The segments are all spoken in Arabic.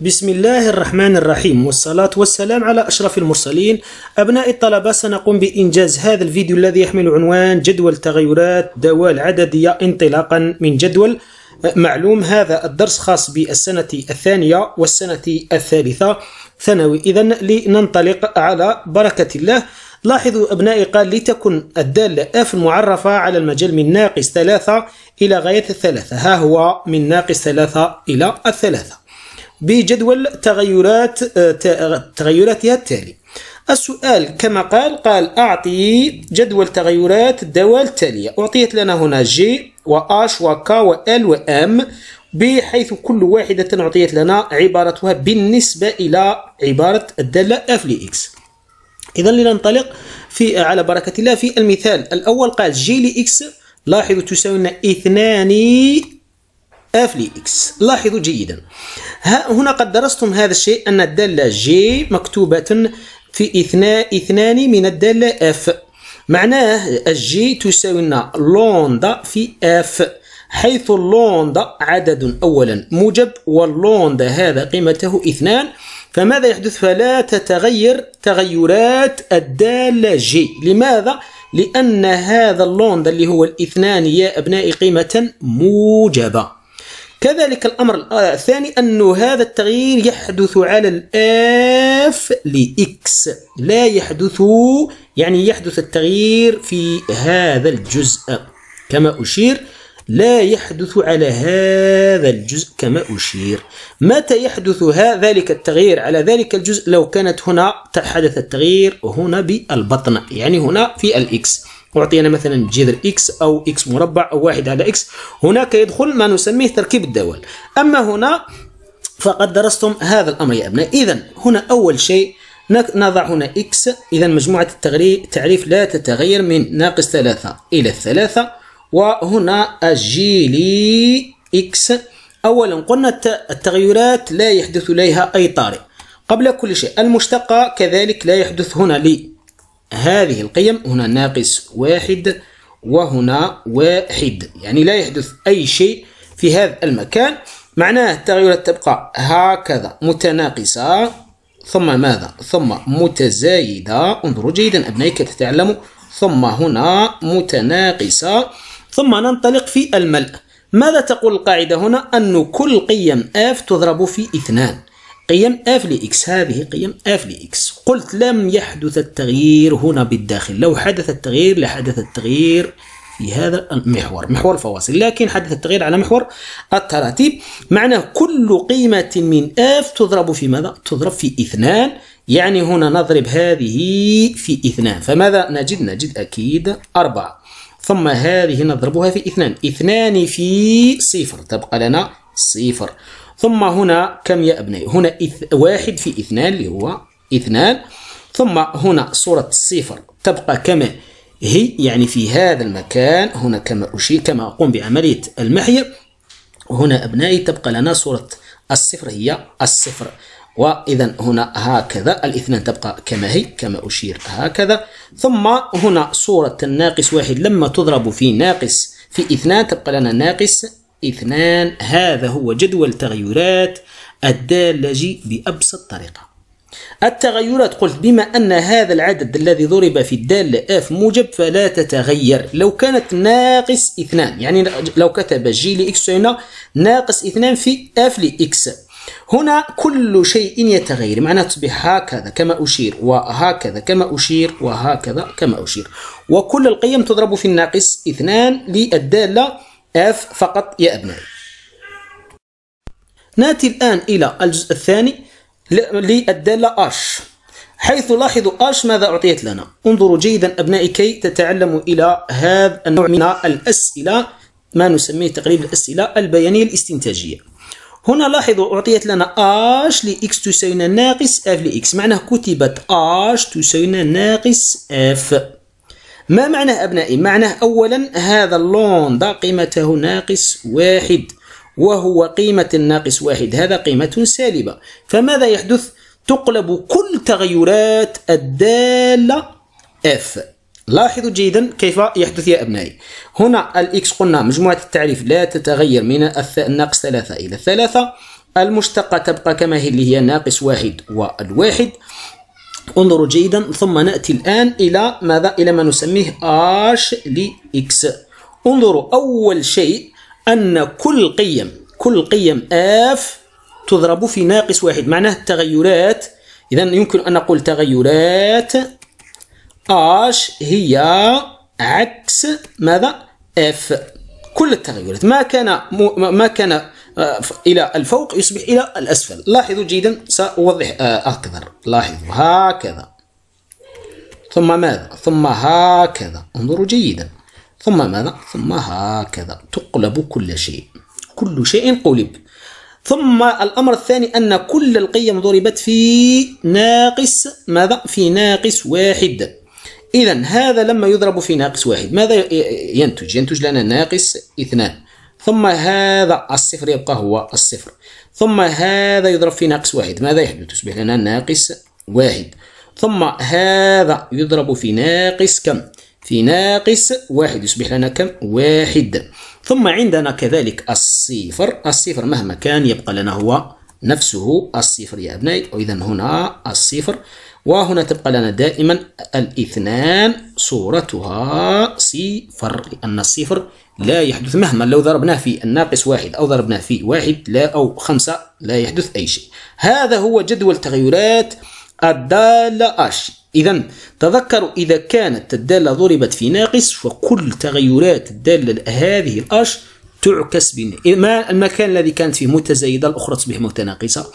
بسم الله الرحمن الرحيم والصلاة والسلام على أشرف المرسلين أبناء الطلبة سنقوم بإنجاز هذا الفيديو الذي يحمل عنوان جدول تغيرات دوال عددية انطلاقا من جدول معلوم هذا الدرس خاص بالسنة الثانية والسنة الثالثة ثانوي إذا لننطلق على بركة الله لاحظوا أبنائي قال لتكن الدالة أف المعرفة على المجال من ناقص ثلاثة إلى غاية الثلاثة ها هو من ناقص ثلاثة إلى الثلاثة بجدول تغيرات آه، آه، تغيراتها التالي السؤال كما قال قال أعطي جدول تغيرات الدوال التالية أعطيت لنا هنا جي وآش وكا وال وام بحيث كل واحدة أعطيت لنا عبارتها بالنسبة إلى عبارة الدالة اف لإكس إذا لننطلق في على بركة الله في المثال الأول قال جي لإكس لاحظوا تساوي لنا اثنان اف لإكس لاحظوا جيدا ها هنا قد درستم هذا الشيء أن الدالة جي مكتوبة في اثناء إثنان من الدالة اف معناه الجي تساوي لنا لوندا في اف حيث اللوندا عدد أولا موجب واللوندا هذا قيمته اثنان فماذا يحدث فلا تتغير تغيرات الدالة جي لماذا؟ لأن هذا اللوندا اللي هو الاثنان يا أبنائي قيمة موجبة كذلك الأمر الثاني أن هذا التغيير يحدث على الآف لإكس لا يحدث يعني يحدث التغيير في هذا الجزء كما أشير لا يحدث على هذا الجزء كما أشير متى يحدث ذلك التغيير على ذلك الجزء لو كانت هنا حدث التغيير هنا بالبطن يعني هنا في الإكس أعطينا مثلا جذر إكس أو إكس مربع أو واحد على إكس هناك يدخل ما نسميه تركيب الدوال أما هنا فقد درستم هذا الأمر يا أبناء إذا هنا أول شيء نضع هنا إكس إذا مجموعة التعريف لا تتغير من ناقص ثلاثة إلى الثلاثة وهنا أجيلي إكس أولا قلنا التغيرات لا يحدث إليها أي طارئ قبل كل شيء المشتقة كذلك لا يحدث هنا لي هذه القيم هنا ناقص واحد وهنا واحد يعني لا يحدث أي شيء في هذا المكان معناه التغيرات تبقى هكذا متناقصة ثم ماذا؟ ثم متزايدة انظروا جيدا أبنائي كي تتعلموا ثم هنا متناقصة ثم ننطلق في الملأ ماذا تقول القاعدة هنا؟ أن كل قيم F تضرب في اثنان قيم اف لإكس هذه قيم اف لإكس قلت لم يحدث التغيير هنا بالداخل لو حدث التغيير لحدث التغيير في هذا المحور محور الفواصل لكن حدث التغيير على محور التراتيب معناه كل قيمة من اف تضرب في ماذا؟ تضرب في اثنان يعني هنا نضرب هذه في اثنان فماذا نجد؟ نجد أكيد أربعة ثم هذه نضربها في اثنان اثنان في صفر تبقى لنا صفر ثم هنا كم يا أبنائي هنا إث واحد في اثنان اللي هو اثنان ثم هنا صورة الصفر تبقى كما هي يعني في هذا المكان هنا كما أشير كما أقوم بعملية المحي هنا أبنائي تبقى لنا صورة الصفر هي الصفر وإذا هنا هكذا الاثنان تبقى كما هي كما أشير هكذا ثم هنا صورة الناقص واحد لما تضرب في ناقص في اثنان تبقى لنا ناقص اثنان هذا هو جدول تغيرات الدالة جي بأبسط طريقة التغيرات قلت بما أن هذا العدد الذي ضرب في الدالة اف موجب فلا تتغير لو كانت ناقص اثنان يعني لو كتب جي لإكس هنا ناقص اثنان في اف لإكس هنا كل شيء يتغير معناها تصبح هكذا كما أشير وهكذا كما أشير وهكذا كما أشير وكل القيم تضرب في الناقص اثنان للدالة اف فقط يا أبنائي ناتي الآن إلى الجزء الثاني للدالة اش حيث لاحظوا اش ماذا أعطيت لنا انظروا جيدا أبنائي كي تتعلموا إلى هذا النوع من الأسئلة ما نسميه تقريب الأسئلة البيانية الاستنتاجية هنا لاحظوا أعطيت لنا اش لإكس تساوي ناقص اف لإكس معناه كتبت اش تساوي ناقص اف ما معنى أبنائي؟ معنى أولا هذا اللون ذا قيمته ناقص واحد وهو قيمة الناقص واحد هذا قيمة سالبة فماذا يحدث؟ تقلب كل تغيرات الدالة F لاحظوا جيدا كيف يحدث يا أبنائي هنا الإكس قلنا مجموعة التعريف لا تتغير من الناقص ثلاثة إلى ثلاثة المشتقة تبقى كما هي اللي هي ناقص واحد والواحد انظروا جيدا ثم نأتي الآن إلى ماذا؟ إلى ما نسميه اش لإكس انظروا أول شيء أن كل قيم كل قيم اف تضرب في ناقص واحد معناه التغيرات إذا يمكن أن نقول تغيرات اش هي عكس ماذا؟ اف كل التغيرات ما كان ما كان آه، إلى الفوق يصبح إلى الأسفل لاحظوا جيدا سأوضح أكثر آه، لاحظوا هكذا ثم ماذا ثم هكذا انظروا جيدا ثم ماذا ثم هكذا تقلب كل شيء كل شيء قلب ثم الأمر الثاني أن كل القيم ضربت في ناقص ماذا في ناقص واحد إذا هذا لما يضرب في ناقص واحد ماذا ينتج ينتج لنا ناقص اثنان ثم هذا الصفر يبقى هو الصفر ثم هذا يضرب في ناقص واحد ماذا يحدث تصبح لنا ناقص واحد ثم هذا يضرب في ناقص كم في ناقص واحد يصبح لنا كم واحد ثم عندنا كذلك الصفر الصفر مهما كان يبقى لنا هو نفسه الصفر يا أبنائي وإذا هنا الصفر وهنا تبقى لنا دائما الاثنان صورتها صفر لأن الصفر لا يحدث مهما لو ضربناه في الناقص واحد أو ضربناه في واحد لا أو خمسة لا يحدث أي شيء هذا هو جدول تغيرات الدالة أش إذا تذكروا إذا كانت الدالة ضربت في ناقص فكل تغيرات الدالة هذه الأش تعكس ما المكان الذي كانت فيه متزايدة الأخرى تصبح متناقصة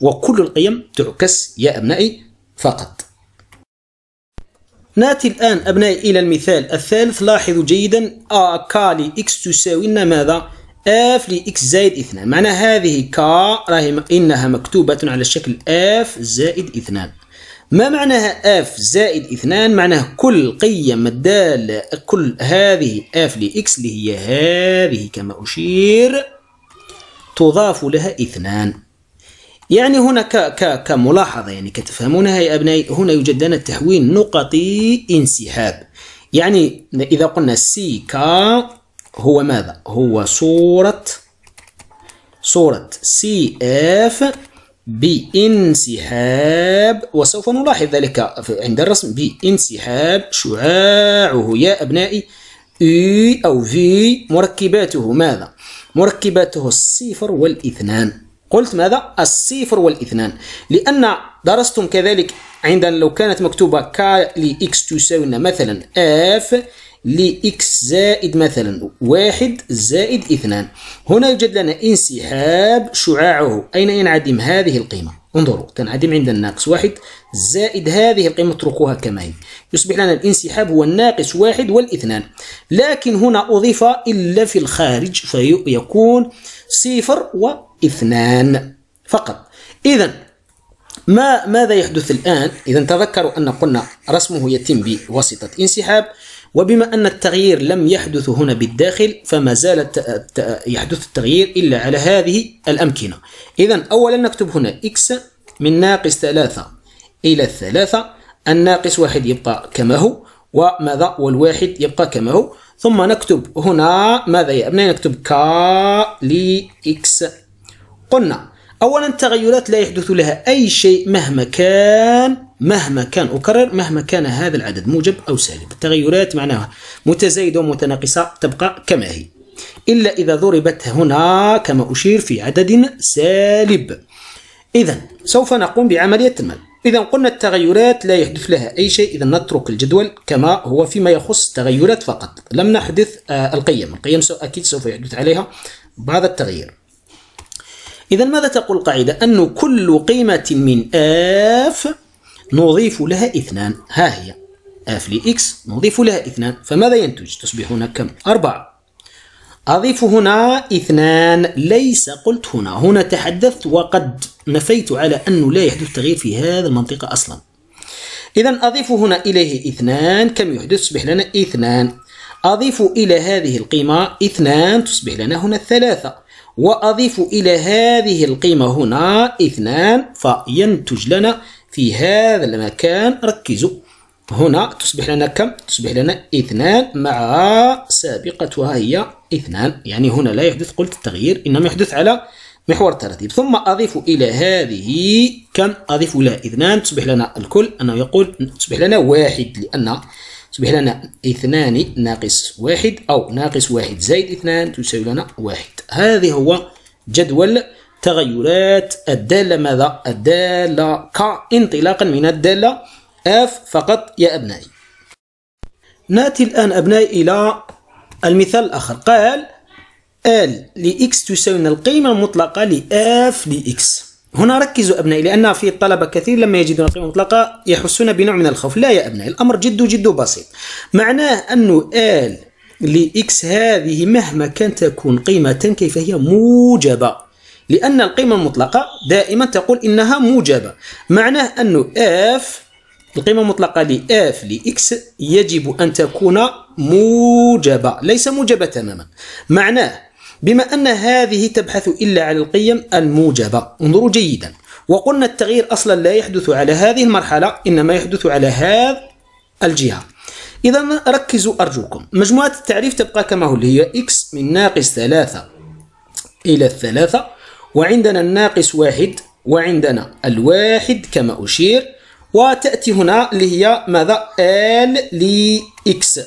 وكل القيم تعكس يا أبنائي فقط نأتي الآن أبنائي إلى المثال الثالث لاحظوا جيدا A ك لإكس تساوينا ماذا؟ F لإكس زائد 2 معنى هذه ك راهي إنها مكتوبة على شكل F زائد 2 ما معناها F زائد 2 معناه كل قيم الدالة كل هذه F لإكس اللي هي هذه كما أشير تضاف لها 2 يعني هنا ك ك كملاحظة يعني كتفهمونها يا أبنائي هنا يوجد لنا تهوين نقطي انسحاب يعني إذا قلنا سي كا هو ماذا؟ هو صورة صورة سي اف بانسحاب وسوف نلاحظ ذلك عند الرسم بانسحاب شعاعه يا أبنائي U e أو V مركباته ماذا؟ مركباته الصفر والاثنان قلت ماذا الصفر والاثنان لأن درستم كذلك عند لو كانت مكتوبة ك لإكس تساوي مثلا اف لإكس زائد مثلا واحد زائد اثنان هنا يوجد لنا انسحاب شعاعه أين ينعدم هذه القيمة انظروا تنعدم عند الناقص واحد زائد هذه القيمة اتركوها كما هي يصبح لنا الانسحاب هو الناقص واحد والاثنان لكن هنا أضيف إلا في الخارج فيكون في صفر واثنان فقط إذا ما ماذا يحدث الآن؟ إذا تذكروا أن قلنا رسمه يتم بواسطة انسحاب وبما أن التغيير لم يحدث هنا بالداخل فما زال يحدث التغيير إلا على هذه الأمكنة إذا أولا نكتب هنا اكس من ناقص ثلاثة إلى 3 الناقص واحد يبقى كما هو وماذا والواحد يبقى كما هو ثم نكتب هنا ماذا يا ابني نكتب ك اكس قلنا أولا التغيرات لا يحدث لها أي شيء مهما كان مهما كان أكرر مهما كان هذا العدد موجب أو سالب التغيرات معناها متزايدة ومتناقصة تبقى كما هي إلا إذا ضربت هنا كما أشير في عدد سالب إذا سوف نقوم بعملية المال إذا قلنا التغيرات لا يحدث لها أي شيء إذا نترك الجدول كما هو فيما يخص التغيرات فقط لم نحدث آه، القيم القيم أكيد سوف يحدث عليها بعض التغيير إذا ماذا تقول القاعدة أن كل قيمة من آف نضيف لها اثنان ها هي آف لإكس نضيف لها اثنان فماذا ينتج تصبح هنا كم أربعة أضيف هنا اثنان ليس قلت هنا هنا تحدثت وقد نفيت على أنه لا يحدث تغيير في هذا المنطقة أصلا إذا أضيف هنا إليه اثنان كم يحدث تصبح لنا اثنان أضيف إلى هذه القيمة اثنان تصبح لنا هنا الثلاثة وأضيف إلى هذه القيمة هنا اثنان فينتج لنا في هذا المكان ركزوا هنا تصبح لنا كم؟ تصبح لنا اثنان مع سابقتها هي اثنان يعني هنا لا يحدث قلت التغيير إنما يحدث على محور الترتيب ثم أضيف إلى هذه كم أضيف إلى اثنان تصبح لنا الكل أنه يقول تصبح لنا واحد لأن تصبح لنا اثنان ناقص واحد أو ناقص واحد زائد اثنان تساوي لنا واحد هذه هو جدول تغيرات الدالة ماذا؟ الدالة ك انطلاقا من الدالة اف فقط يا أبنائي نأتي الآن أبنائي إلى المثال الآخر قال ال لإكس تساوي القيمة المطلقة لآف لإكس هنا ركزوا أبنائي لأن في الطلبة كثير لما يجدون القيمة المطلقة يحسون بنوع من الخوف لا يا أبنائي الأمر جد جد بسيط معناه أنه ال لإكس هذه مهما كانت تكون قيمة كيف هي موجبة لأن القيمة المطلقة دائما تقول إنها موجبة معناه أنه اف القيمة المطلقة لإف لإكس يجب أن تكون موجبة ليس موجبة تماما معناه بما أن هذه تبحث إلا على القيم الموجبة انظروا جيدا وقلنا التغيير أصلا لا يحدث على هذه المرحلة إنما يحدث على هذا الجهة إذا ركزوا أرجوكم مجموعة التعريف تبقى كما هو اللي هي x من ناقص ثلاثة إلى الثلاثة وعندنا الناقص واحد وعندنا الواحد كما أشير وتأتي هنا اللي هي ماذا ال لإكس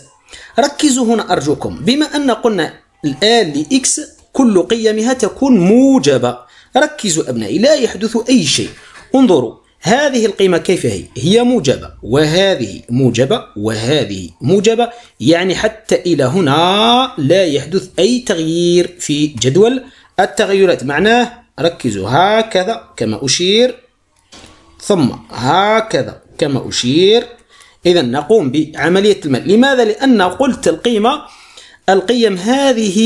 ركزوا هنا أرجوكم بما أن قلنا الآن لإكس كل قيمها تكون موجبة ركزوا أبنائي لا يحدث أي شيء انظروا هذه القيمة كيف هي؟ هي موجبة وهذه موجبة وهذه موجبة يعني حتى إلى هنا لا يحدث أي تغيير في جدول التغيرات معناه ركزوا هكذا كما أشير ثم هكذا كما أشير إذا نقوم بعملية المال لماذا؟ لأن قلت القيمة القيم هذه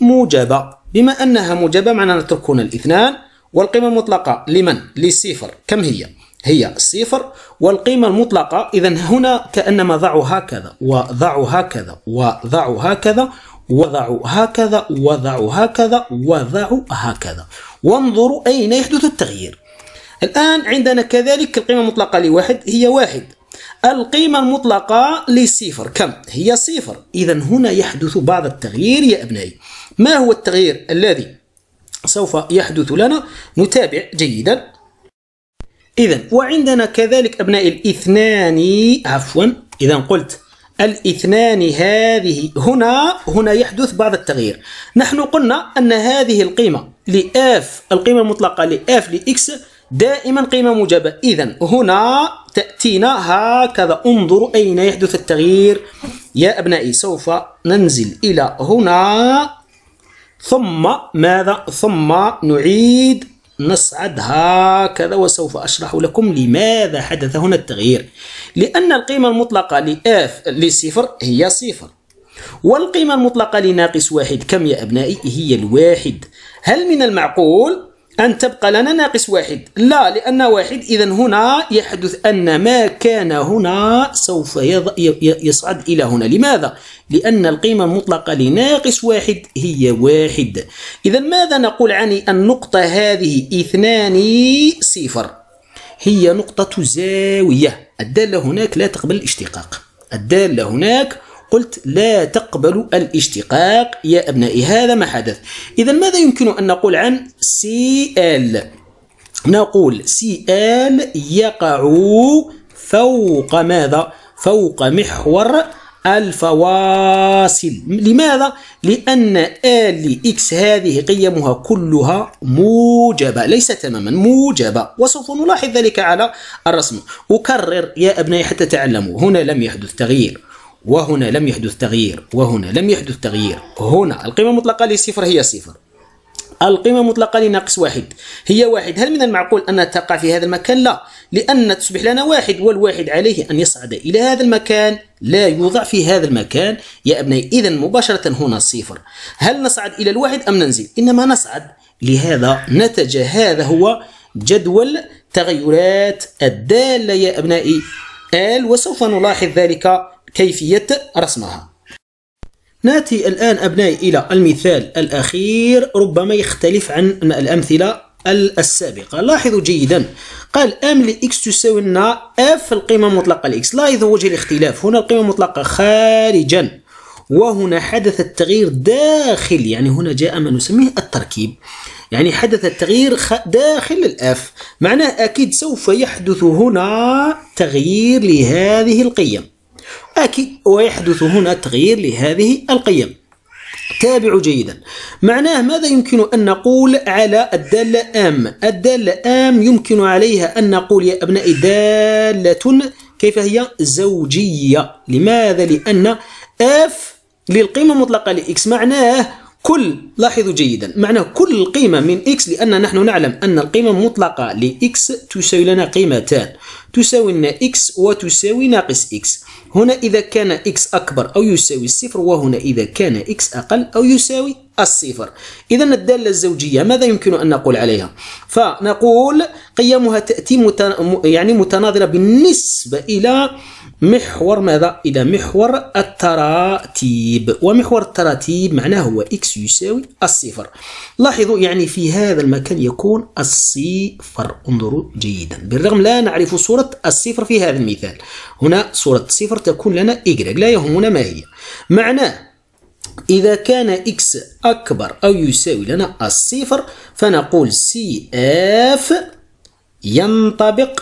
موجبة بما أنها موجبة معناها نتركون الاثنان والقيمة المطلقة لمن؟ لصفر كم هي؟ هي صفر والقيمة المطلقة إذا هنا كأنما ضعوا هكذا وضعوا هكذا وضعوا هكذا وضعوا هكذا وضعوا هكذا وضعوا هكذا وانظروا أين يحدث التغيير الآن عندنا كذلك القيمة المطلقة لواحد هي واحد القيمة المطلقة لصفر كم؟ هي صفر إذا هنا يحدث بعض التغيير يا أبنائي ما هو التغيير الذي سوف يحدث لنا؟ نتابع جيدا إذا وعندنا كذلك أبنائي الاثنان عفوا إذا قلت الاثنان هذه هنا هنا يحدث بعض التغيير نحن قلنا أن هذه القيمة لإف القيمة المطلقة لإف لإكس دائما قيمة موجبة إذا هنا تأتينا هكذا انظروا أين يحدث التغيير يا أبنائي سوف ننزل إلى هنا ثم ماذا ثم نعيد نصعد هكذا وسوف أشرح لكم لماذا حدث هنا التغيير لأن القيمة المطلقة لآف لصفر هي صفر والقيمة المطلقة لناقص واحد كم يا أبنائي هي الواحد هل من المعقول أن تبقى لنا ناقص واحد لا لأن واحد إذا هنا يحدث أن ما كان هنا سوف يصعد إلى هنا لماذا؟ لأن القيمة المطلقة لناقص واحد هي واحد إذا ماذا نقول عن النقطة هذه اثنان صفر هي نقطة زاوية الدالة هناك لا تقبل الاشتقاق الدالة هناك قلت لا تقبل الاشتقاق يا أبنائي هذا ما حدث إذا ماذا يمكن أن نقول عن سي ال نقول سي ال يقع فوق ماذا فوق محور الفواصل لماذا؟ لأن آل إكس هذه قيمها كلها موجبة ليس تماما موجبة وسوف نلاحظ ذلك على الرسم أكرر يا أبنائي حتى تعلموا هنا لم يحدث تغيير وهنا لم يحدث تغيير وهنا لم يحدث تغيير هنا القيمة المطلقة لصفر هي صفر القيمة المطلقة لناقص واحد هي واحد هل من المعقول أن تقع في هذا المكان؟ لا لأن تصبح لنا واحد والواحد عليه أن يصعد إلى هذا المكان لا يوضع في هذا المكان يا أبني إذا مباشرة هنا صفر هل نصعد إلى الواحد أم ننزل؟ إنما نصعد لهذا نتج هذا هو جدول تغيرات الدالة يا أبنائي آل وسوف نلاحظ ذلك كيفية رسمها ناتي الآن أبنائي إلى المثال الأخير ربما يختلف عن الأمثلة السابقة لاحظوا جيدا قال ام لإكس تساوي لنا اف القيمة المطلقة لإكس لاحظوا وجه الاختلاف هنا القيمة المطلقة خارجا وهنا حدث التغيير داخل يعني هنا جاء ما نسميه التركيب يعني حدث التغيير داخل الاف معناه أكيد سوف يحدث هنا تغيير لهذه القيم أكي ويحدث هنا تغيير لهذه القيم تابعوا جيدا معناه ماذا يمكن أن نقول على الدالة آم الدالة آم يمكن عليها أن نقول يا أبنائي دالة كيف هي زوجية لماذا لأن اف للقيمة المطلقة لإكس معناه كل لاحظوا جيدا معنى كل قيمة من x لأن نحن نعلم أن القيمة المطلقة ل x تساوي لنا قيمتان تساوي لنا x وتساوي ناقص x هنا إذا كان x أكبر أو يساوي الصفر وهنا إذا كان x أقل أو يساوي الصفر إذا الدالة الزوجية ماذا يمكن أن نقول عليها فنقول قيمها تأتي يعني متناظرة بالنسبة إلى محور ماذا إذا محور التراتيب ومحور التراتيب معناه هو إكس يساوي الصفر لاحظوا يعني في هذا المكان يكون الصفر انظروا جيدا بالرغم لا نعرف صورة الصفر في هذا المثال هنا صورة الصفر تكون لنا إيكغيك لا يهمنا ما هي معناه إذا كان إكس أكبر أو يساوي لنا الصفر فنقول سي اف ينطبق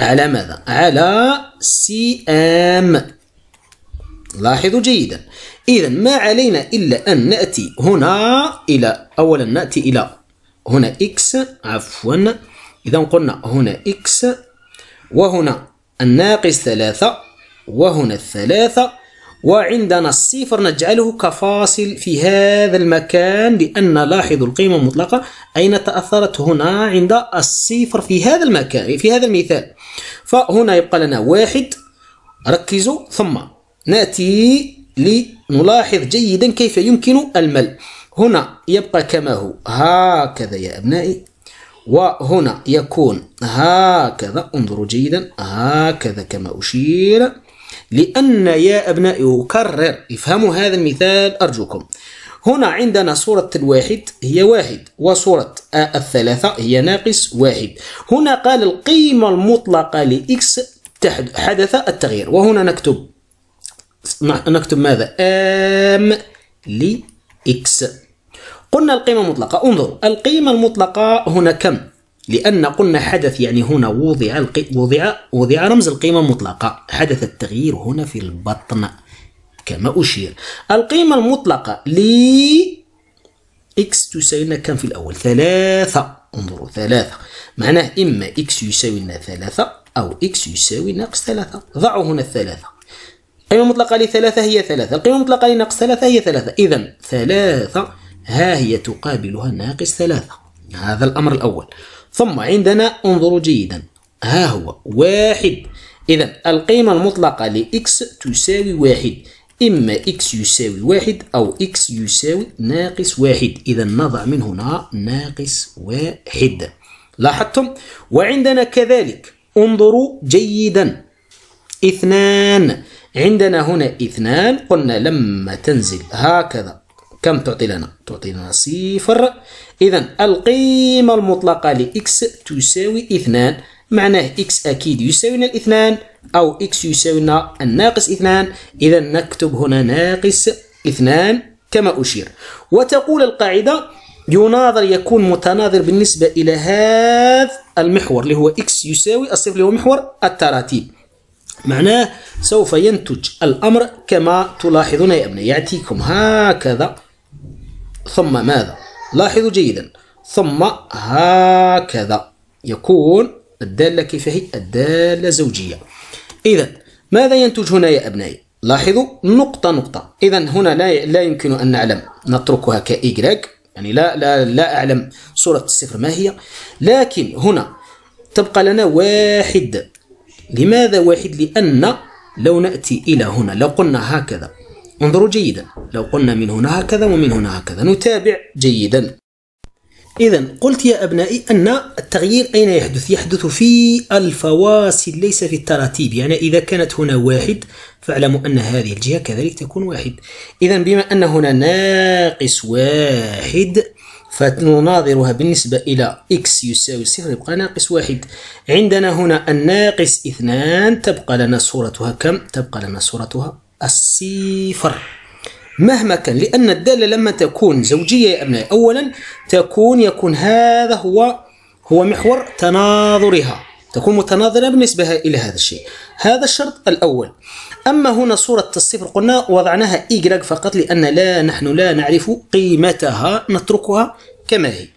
على ماذا؟ على سي ام لاحظوا جيدا إذا ما علينا إلا أن نأتي هنا إلى أولا نأتي إلى هنا إكس عفوا إذا قلنا هنا إكس وهنا الناقص ثلاثة وهنا الثلاثة وعندنا الصفر نجعله كفاصل في هذا المكان لأن لاحظوا القيمة المطلقة أين تأثرت هنا عند الصفر في هذا المكان في هذا المثال فهنا يبقى لنا واحد ركزوا ثم نأتي لنلاحظ جيدا كيف يمكن الملء هنا يبقى كما هو هكذا يا أبنائي وهنا يكون هكذا انظروا جيدا هكذا كما أشير لأن يا أبنائي أكرر افهموا هذا المثال أرجوكم هنا عندنا صورة الواحد هي واحد وصورة الثلاثة هي ناقص واحد هنا قال القيمة المطلقة لإكس حدث التغيير وهنا نكتب نكتب ماذا ام لإكس قلنا القيمة المطلقة انظر القيمة المطلقة هنا كم لأن قلنا حدث يعني هنا وضع القي... وضع وضع رمز القيمة المطلقة حدث التغيير هنا في البطن كما أشير القيمة المطلقة ل إكس تساوي كم في الأول ثلاثة انظروا ثلاثة معناه إما إكس يساوي لنا ثلاثة أو إكس يساوي ناقص ثلاثة ضعوا هنا الثلاثة القيمة المطلقة لثلاثة هي ثلاثة القيمة المطلقة لناقص ثلاثة هي ثلاثة إذا ثلاثة ها هي تقابلها ناقص ثلاثة هذا الأمر الأول ثم عندنا انظروا جيدا ها هو واحد إذا القيمة المطلقة لإكس تساوي واحد إما إكس يساوي واحد أو إكس يساوي ناقص واحد إذا نضع من هنا ناقص واحد لاحظتم وعندنا كذلك انظروا جيدا اثنان عندنا هنا اثنان قلنا لما تنزل هكذا كم تعطي لنا؟ تعطي لنا صفر إذا القيمة المطلقة لإكس تساوي اثنان معناه إكس أكيد يساوي لنا الاثنان أو إكس يساوي لنا الناقص اثنان إذا نكتب هنا ناقص اثنان كما أشير وتقول القاعدة يناظر يكون متناظر بالنسبة إلى هذا المحور اللي هو إكس يساوي الصفر اللي هو محور التراتيب معناه سوف ينتج الأمر كما تلاحظون يا أبنائي يعطيكم هكذا ثم ماذا لاحظوا جيدا ثم هكذا يكون الدالة كيفية الدالة زوجية إذا ماذا ينتج هنا يا أبنائي لاحظوا نقطة نقطة إذا هنا لا لا يمكن أن نعلم نتركها كإيجريك يعني لا لا لا أعلم صورة الصفر ما هي لكن هنا تبقى لنا واحد لماذا واحد لأن لو نأتي إلى هنا لو قلنا هكذا انظروا جيدا لو قلنا من هنا هكذا ومن هنا هكذا نتابع جيدا إذا قلت يا أبنائي أن التغيير أين يحدث؟ يحدث في الفواصل ليس في التراتيب يعني إذا كانت هنا واحد فاعلموا أن هذه الجهة كذلك تكون واحد إذا بما أن هنا ناقص واحد فنناظرها بالنسبة إلى x يساوي صفر يبقى ناقص واحد عندنا هنا الناقص اثنان تبقى لنا صورتها كم؟ تبقى لنا صورتها الصفر مهما كان لأن الدالة لما تكون زوجية يا أبنائي أولا تكون يكون هذا هو هو محور تناظرها تكون متناظرة بالنسبة إلى هذا الشيء هذا الشرط الأول أما هنا صورة الصفر قلنا وضعناها إيجراج فقط لأن لا نحن لا نعرف قيمتها نتركها كما هي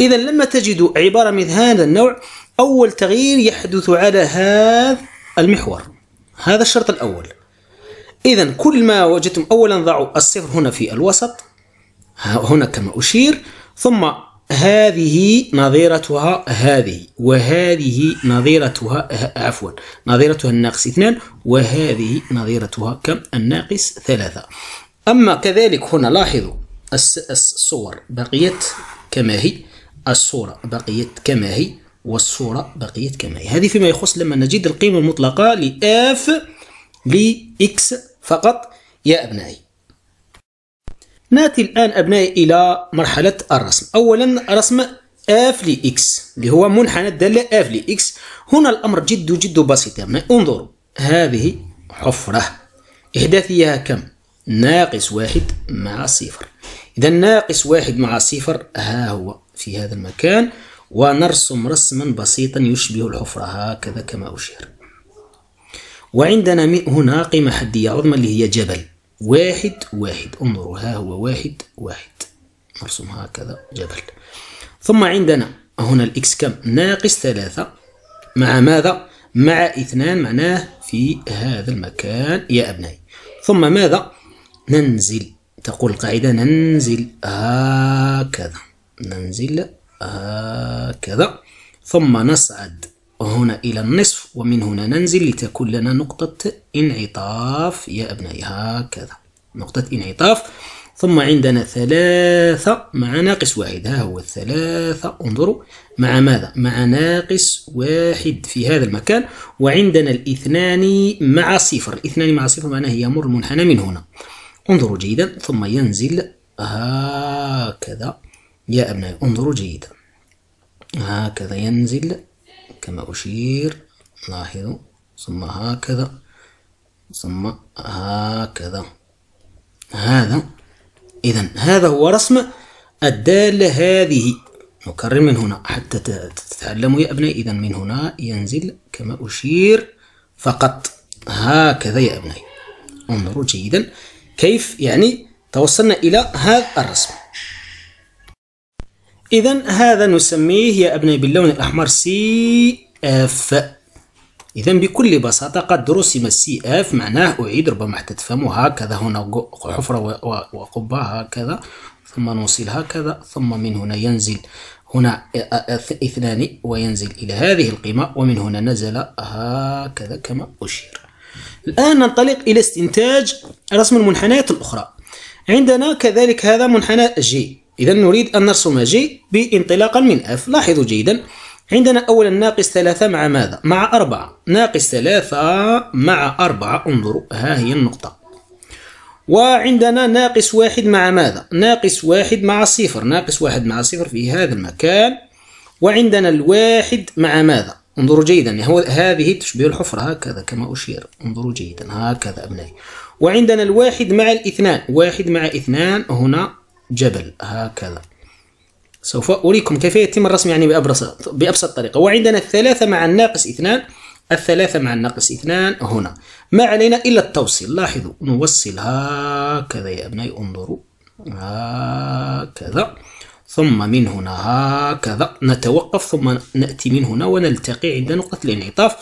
إذا لما تجد عبارة من هذا النوع أول تغيير يحدث على هذا المحور هذا الشرط الأول إذا كل ما وجدتم أولا ضعوا الصفر هنا في الوسط هنا كما أشير ثم هذه نظيرتها هذه وهذه نظيرتها عفوا نظيرتها الناقص اثنان وهذه نظيرتها كم الناقص ثلاثة أما كذلك هنا لاحظوا الصور بقيت كما هي الصورة بقيت كما هي والصورة بقيت كما هي هذه فيما يخص لما نجد القيمة المطلقة لإف لإكس فقط يا أبنائي نأتي الآن أبنائي إلى مرحلة الرسم أولا رسم اف لي اكس اللي هو منحنى الدالة اف لي اكس هنا الأمر جد جد بسيط يا أبنائي انظروا هذه حفرة إحداثيها كم؟ ناقص واحد مع صفر إذا ناقص واحد مع صفر ها هو في هذا المكان ونرسم رسما بسيطا يشبه الحفرة هكذا كما أشير وعندنا هنا قيمة حدية عظمى اللي هي جبل واحد واحد انظروا ها هو واحد واحد نرسم هكذا جبل ثم عندنا هنا الإكس كم ناقص ثلاثة مع ماذا؟ مع اثنان معناه في هذا المكان يا أبنائي ثم ماذا؟ ننزل تقول القاعدة ننزل هكذا ننزل هكذا ثم نصعد هنا إلى النصف ومن هنا ننزل لتكون لنا نقطة انعطاف يا أبنائي هكذا نقطة انعطاف ثم عندنا ثلاثة مع ناقص واحد ها هو الثلاثة انظروا مع ماذا؟ مع ناقص واحد في هذا المكان وعندنا الاثنان مع صفر الاثنان مع صفر معناه يمر المنحنى من هنا انظروا جيدا ثم ينزل هكذا يا أبنائي انظروا جيدا هكذا ينزل كما أشير لاحظوا ثم هكذا ثم هكذا هذا إذا هذا هو رسم الدالة هذه نكرر من هنا حتى تتعلموا يا أبنائي إذا من هنا ينزل كما أشير فقط هكذا يا أبنائي انظروا جيدا كيف يعني توصلنا إلى هذا الرسم إذا هذا نسميه يا أبنائي باللون الأحمر سي اف إذا بكل بساطة قد رسم سي اف معناه أعيد ربما حتى تفهموا هكذا هنا حفرة وقبة هكذا ثم نوصل هكذا ثم من هنا ينزل هنا اثنان وينزل إلى هذه القمة ومن هنا نزل هكذا كما أشير الآن ننطلق إلى استنتاج رسم المنحنيات الأخرى عندنا كذلك هذا منحنى جي إذا نريد أن نرسم جي بانطلاقا من اف لاحظوا جيدا عندنا أولا ناقص ثلاثة مع ماذا؟ مع أربعة ناقص ثلاثة مع أربعة انظروا ها هي النقطة وعندنا ناقص واحد مع ماذا؟ ناقص واحد مع صفر ناقص واحد مع صفر في هذا المكان وعندنا الواحد مع ماذا؟ انظروا جيدا هو هذه تشبه الحفرة هكذا كما أشير انظروا جيدا هكذا أبنائي وعندنا الواحد مع الاثنان واحد مع اثنان هنا جبل هكذا سوف أريكم كيف يتم الرسم يعني بأبسط, بأبسط طريقة وعندنا الثلاثة مع الناقص اثنان الثلاثة مع الناقص اثنان هنا ما علينا إلا التوصيل لاحظوا نوصل هكذا يا أبنائي انظروا هكذا ثم من هنا هكذا نتوقف ثم نأتي من هنا ونلتقي عند نقطة الانعطاف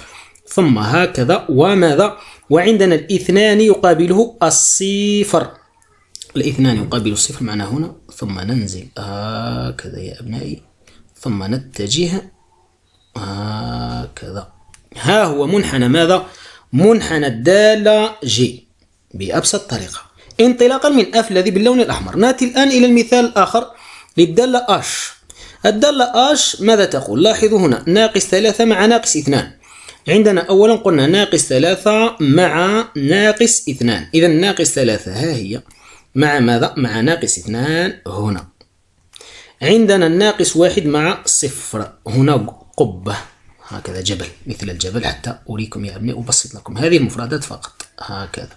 ثم هكذا وماذا وعندنا الاثنان يقابله الصفر الاثنان يقابل الصفر معنا هنا ثم ننزل هكذا يا أبنائي ثم نتجه هكذا ها هو منحنى ماذا؟ منحنى الدالة جي بأبسط طريقة انطلاقا من اف الذي باللون الأحمر نأتي الآن إلى المثال الآخر للدالة اش الدالة اش ماذا تقول؟ لاحظوا هنا ناقص ثلاثة مع ناقص اثنان عندنا أولا قلنا ناقص ثلاثة مع ناقص اثنان إذا ناقص ثلاثة ها هي مع ماذا؟ مع ناقص اثنان هنا عندنا الناقص واحد مع صفر هنا قبة هكذا جبل مثل الجبل حتى أريكم يا أبني أبسط لكم هذه المفردات فقط هكذا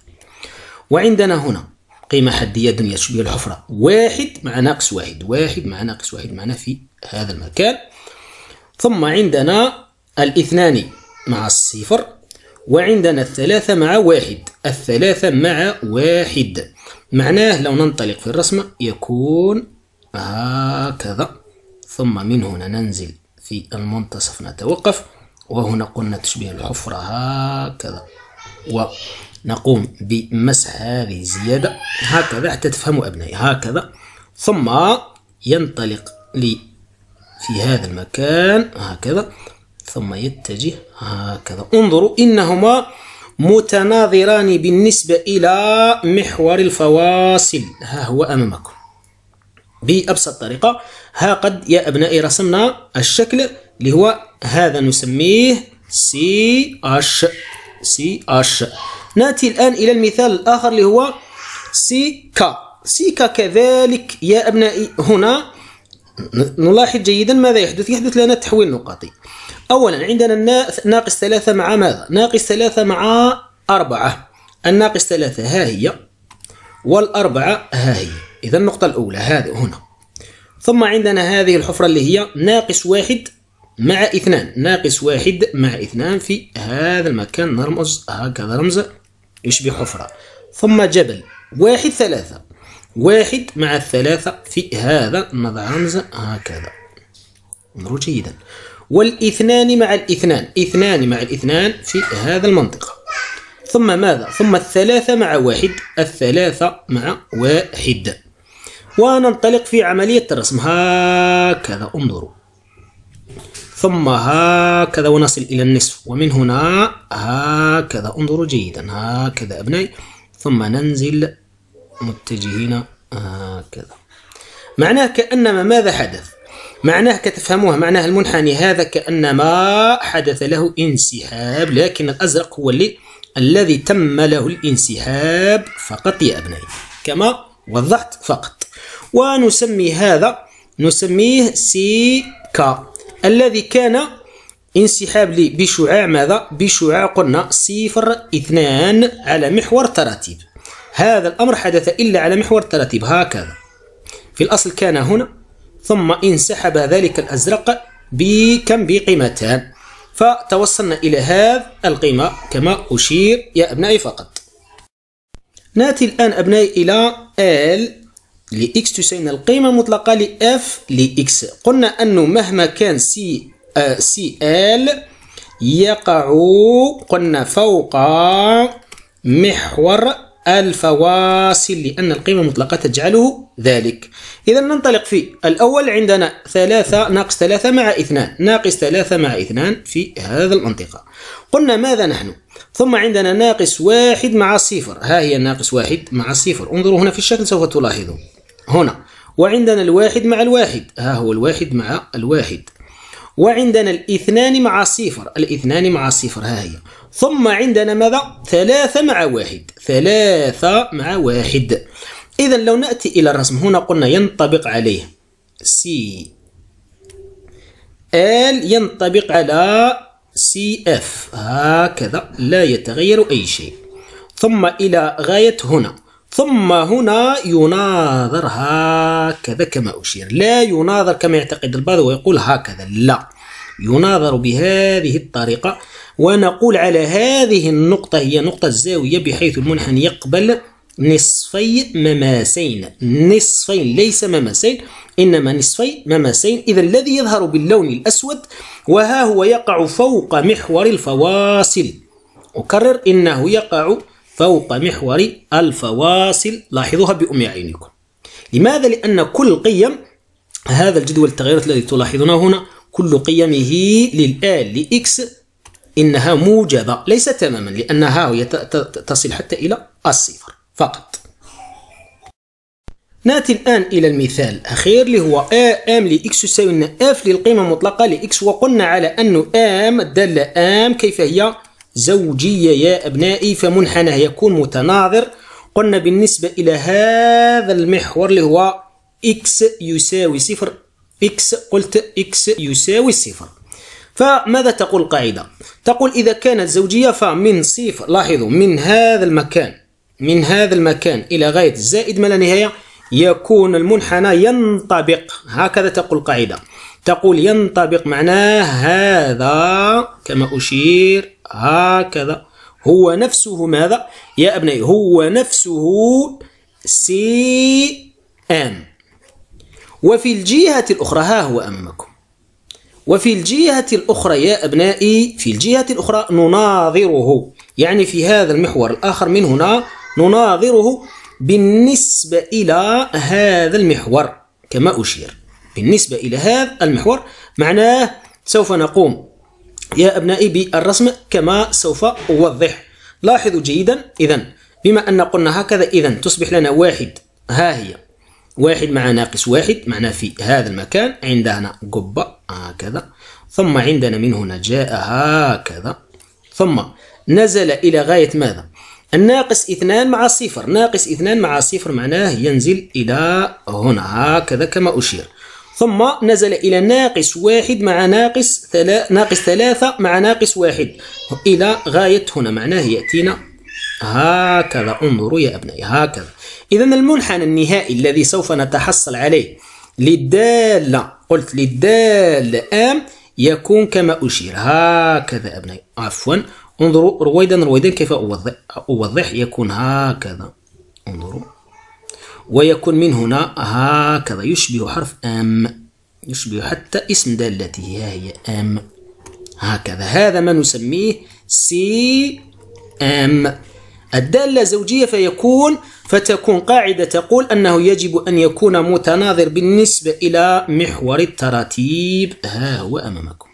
وعندنا هنا قيمة حدية دنيا تشبه الحفرة واحد مع ناقص واحد واحد مع ناقص واحد معنا في هذا المكان ثم عندنا الاثنان مع الصفر وعندنا الثلاثة مع واحد الثلاثة مع واحد معناه لو ننطلق في الرسمة يكون هكذا ثم من هنا ننزل في المنتصف نتوقف وهنا قلنا تشبيه الحفرة هكذا ونقوم بمسح هذه الزيادة هكذا حتى تفهموا أبنائي هكذا ثم ينطلق لي في هذا المكان هكذا ثم يتجه هكذا انظروا إنهما متناظران بالنسبة إلى محور الفواصل ها هو أمامكم بأبسط طريقة ها قد يا أبنائي رسمنا الشكل اللي هو هذا نسميه سي اش سي اش ناتي الآن إلى المثال الآخر اللي هو سي كا سي كا كذلك يا أبنائي هنا نلاحظ جيدا ماذا يحدث يحدث لنا تحويل نقطي أولا عندنا ناقص ثلاثة مع ماذا؟ ناقص ثلاثة مع أربعة الناقص ثلاثة ها هي والأربعة ها هي إذا النقطة الأولى هذه هنا ثم عندنا هذه الحفرة اللي هي ناقص واحد مع اثنان ناقص واحد مع اثنان في هذا المكان نرمز هكذا رمز يشبه حفرة ثم جبل واحد ثلاثة واحد مع الثلاثة في هذا نضع رمز هكذا انظروا جيدا والاثنان مع الاثنان اثنان مع الاثنان في هذا المنطقة ثم ماذا؟ ثم الثلاثة مع واحد الثلاثة مع واحد وننطلق في عملية الرسم هكذا انظروا ثم هكذا ونصل إلى النصف ومن هنا هكذا انظروا جيدا هكذا أبنائي ثم ننزل متجهين هكذا معناه كأنما ماذا حدث معناه كتفهموه معناه المنحني هذا كأنما حدث له انسحاب لكن الأزرق هو اللي الذي تم له الانسحاب فقط يا أبنائي كما وضحت فقط ونسمي هذا نسميه سي كا الذي كان انسحاب لي بشعاع ماذا؟ بشعاع قلنا صفر اثنان على محور تراتيب هذا الأمر حدث إلا على محور تراتيب هكذا في الأصل كان هنا ثم انسحب ذلك الأزرق بكم بقيمتان فتوصلنا إلى هذا القيمة كما أشير يا أبنائي فقط نأتي الآن أبنائي إلى L لإكس تساوي القيمة المطلقة لإف لإكس قلنا أنه مهما كان سي آه سي ال يقع قلنا فوق محور الفواصل لأن القيمة المطلقة تجعله ذلك إذا ننطلق في الأول عندنا ثلاثة ناقص ثلاثة مع اثنان ناقص ثلاثة مع اثنان في هذا المنطقة قلنا ماذا نحن ثم عندنا ناقص واحد مع صفر ها هي ناقص واحد مع صفر انظروا هنا في الشكل سوف تلاحظوا هنا وعندنا الواحد مع الواحد ها هو الواحد مع الواحد وعندنا الاثنان مع صفر الاثنان مع صفر ها هي ثم عندنا ماذا ثلاثة مع واحد ثلاثة مع واحد إذا لو نأتي إلى الرسم هنا قلنا ينطبق عليه سي ال ينطبق على سي اف هكذا لا يتغير أي شيء ثم إلى غاية هنا ثم هنا يناظر هكذا كما أشير لا يناظر كما يعتقد البعض ويقول هكذا لا يناظر بهذه الطريقة ونقول على هذه النقطة هي نقطة الزاوية بحيث المنحني يقبل نصفي مماسين نصفين ليس مماسين إنما نصفي مماسين إذا الذي يظهر باللون الأسود وها هو يقع فوق محور الفواصل أكرر إنه يقع فوق محور الفواصل لاحظوها بأم عينكم لماذا؟ لأن كل قيم هذا الجدول التغيرات الذي تلاحظونه هنا كل قيمه للآل لإكس إنها موجبة ليس تماما لأنها تصل حتى إلى الصفر فقط ناتي الآن إلى المثال الأخير اللي هو آ آم لإكس يساوي أن اف للقيمة المطلقة لإكس وقلنا على أن آم الدالة آم كيف هي زوجية يا أبنائي فمنحنى يكون متناظر قلنا بالنسبة إلى هذا المحور اللي هو إكس يساوي صفر إكس قلت إكس يساوي صفر فماذا تقول القاعدة؟ تقول إذا كانت زوجية فمن صفر لاحظوا من هذا المكان من هذا المكان إلى غاية زائد ما لا نهاية يكون المنحنى ينطبق هكذا تقول القاعدة تقول ينطبق معناه هذا كما أشير هكذا هو نفسه ماذا يا أبنائي هو نفسه سي أم وفي الجهة الأخرى ها هو أمامكم وفي الجهة الأخرى يا أبنائي في الجهة الأخرى نناظره يعني في هذا المحور الآخر من هنا نناظره بالنسبة إلى هذا المحور كما أشير بالنسبة إلى هذا المحور معناه سوف نقوم يا أبنائي بالرسم كما سوف أوضح لاحظوا جيدا إذا بما أن قلنا هكذا إذا تصبح لنا واحد ها هي واحد مع ناقص واحد معناه في هذا المكان عندنا قبة هكذا ثم عندنا من هنا جاء هكذا ثم نزل إلى غاية ماذا الناقص اثنان مع صفر ناقص اثنان مع صفر معناه ينزل إلى هنا هكذا كما أشير ثم نزل إلى ناقص واحد مع ناقص ثلا... ناقص ثلاثة مع ناقص واحد إلى غاية هنا معناه يأتينا هكذا انظروا يا أبنائي هكذا إذا المنحنى النهائي الذي سوف نتحصل عليه للدالة قلت للدالة آم يكون كما أشير هكذا أبنائي عفوا انظروا رويدا رويدا كيف أوضح, أوضح يكون هكذا انظروا ويكون من هنا هكذا يشبه حرف أم يشبه حتى اسم دالته ها هي أم هكذا هذا ما نسميه سي أم الدالة زوجية فيكون فتكون قاعدة تقول أنه يجب أن يكون متناظر بالنسبة إلى محور التراتيب ها هو أمامكم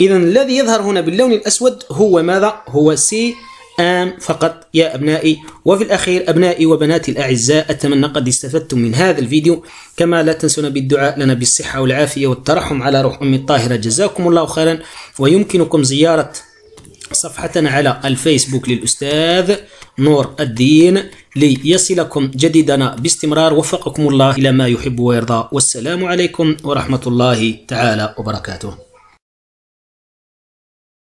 إذا الذي يظهر هنا باللون الأسود هو ماذا؟ هو سي آم فقط يا أبنائي وفي الأخير أبنائي وبناتي الأعزاء أتمنى قد استفدتم من هذا الفيديو كما لا تنسونا بالدعاء لنا بالصحة والعافية والترحم على روح أمي الطاهرة جزاكم الله خيرا ويمكنكم زيارة صفحتنا على الفيسبوك للأستاذ نور الدين ليصلكم جديدنا باستمرار وفقكم الله إلى ما يحب ويرضى والسلام عليكم ورحمة الله تعالى وبركاته